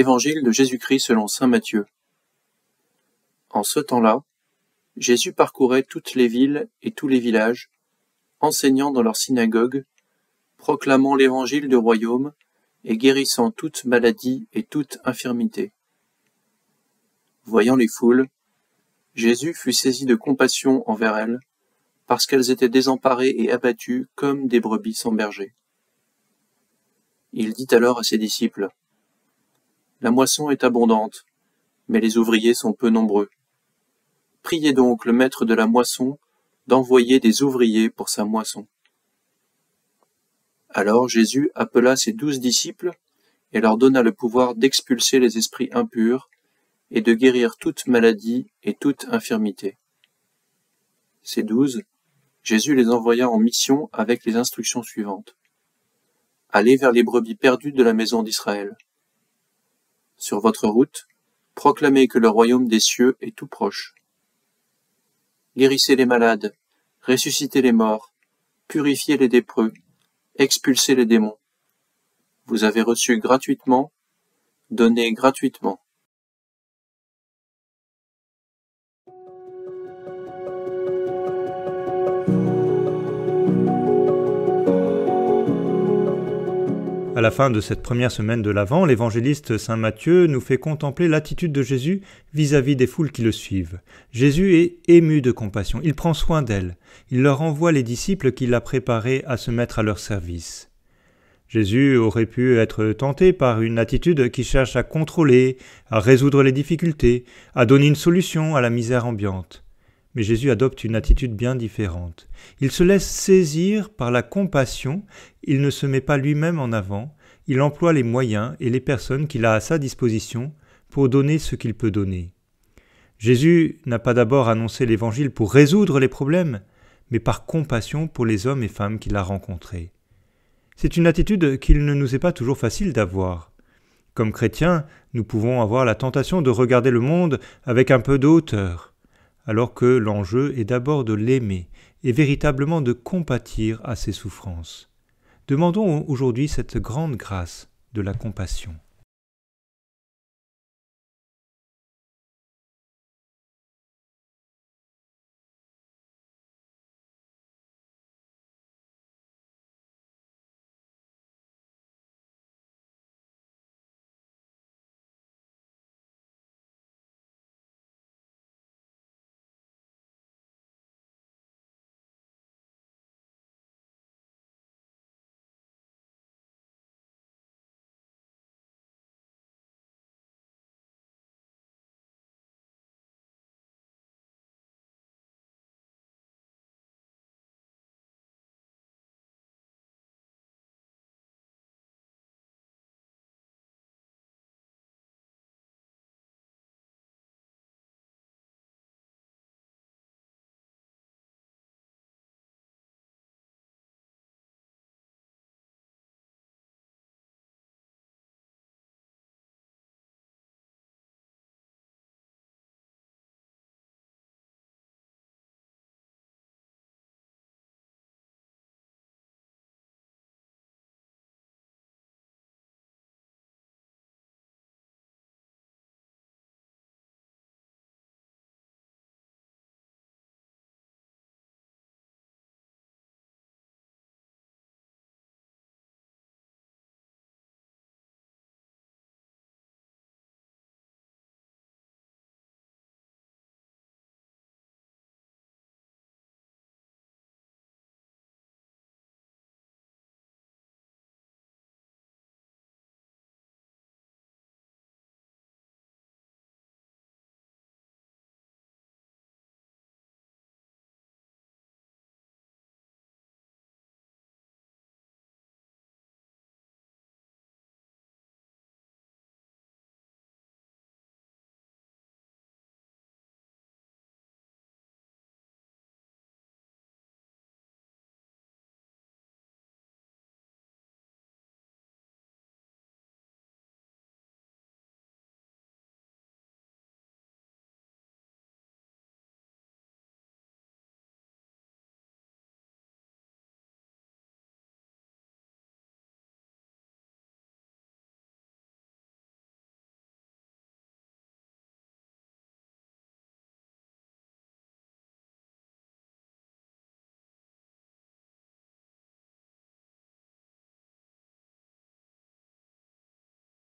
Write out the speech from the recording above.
Évangile de Jésus-Christ selon saint Matthieu. En ce temps-là, Jésus parcourait toutes les villes et tous les villages, enseignant dans leurs synagogues, proclamant l'évangile du royaume et guérissant toute maladie et toute infirmité. Voyant les foules, Jésus fut saisi de compassion envers elles, parce qu'elles étaient désemparées et abattues comme des brebis sans berger. Il dit alors à ses disciples, la moisson est abondante, mais les ouvriers sont peu nombreux. Priez donc le maître de la moisson d'envoyer des ouvriers pour sa moisson. Alors Jésus appela ses douze disciples et leur donna le pouvoir d'expulser les esprits impurs et de guérir toute maladie et toute infirmité. Ces douze, Jésus les envoya en mission avec les instructions suivantes. Allez vers les brebis perdues de la maison d'Israël sur votre route, proclamez que le royaume des cieux est tout proche. Guérissez les malades, ressuscitez les morts, purifiez les dépreux, expulsez les démons. Vous avez reçu gratuitement, donnez gratuitement. À la fin de cette première semaine de l'Avent, l'évangéliste saint Matthieu nous fait contempler l'attitude de Jésus vis-à-vis des foules qui le suivent. Jésus est ému de compassion, il prend soin d'elles, il leur envoie les disciples qu'il a préparés à se mettre à leur service. Jésus aurait pu être tenté par une attitude qui cherche à contrôler, à résoudre les difficultés, à donner une solution à la misère ambiante. Mais Jésus adopte une attitude bien différente. Il se laisse saisir par la compassion, il ne se met pas lui-même en avant, il emploie les moyens et les personnes qu'il a à sa disposition pour donner ce qu'il peut donner. Jésus n'a pas d'abord annoncé l'Évangile pour résoudre les problèmes, mais par compassion pour les hommes et femmes qu'il a rencontrés. C'est une attitude qu'il ne nous est pas toujours facile d'avoir. Comme chrétiens, nous pouvons avoir la tentation de regarder le monde avec un peu de hauteur alors que l'enjeu est d'abord de l'aimer et véritablement de compatir à ses souffrances. Demandons aujourd'hui cette grande grâce de la compassion.